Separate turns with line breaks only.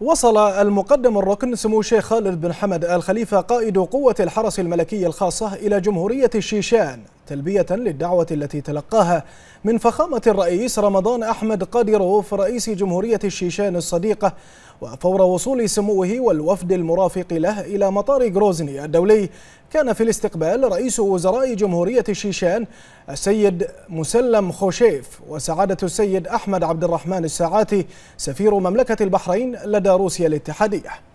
وصل المقدم الركن سمو الشيخ خالد بن حمد الخليفة قائد قوة الحرس الملكي الخاصة إلى جمهورية الشيشان تلبية للدعوة التي تلقاها من فخامة الرئيس رمضان أحمد قادروف رئيس جمهورية الشيشان الصديقة وفور وصول سموه والوفد المرافق له إلى مطار غروزني الدولي كان في الاستقبال رئيس وزراء جمهورية الشيشان السيد مسلم خوشيف وسعادة السيد أحمد عبد الرحمن الساعاتي سفير مملكة البحرين لدى روسيا الاتحادية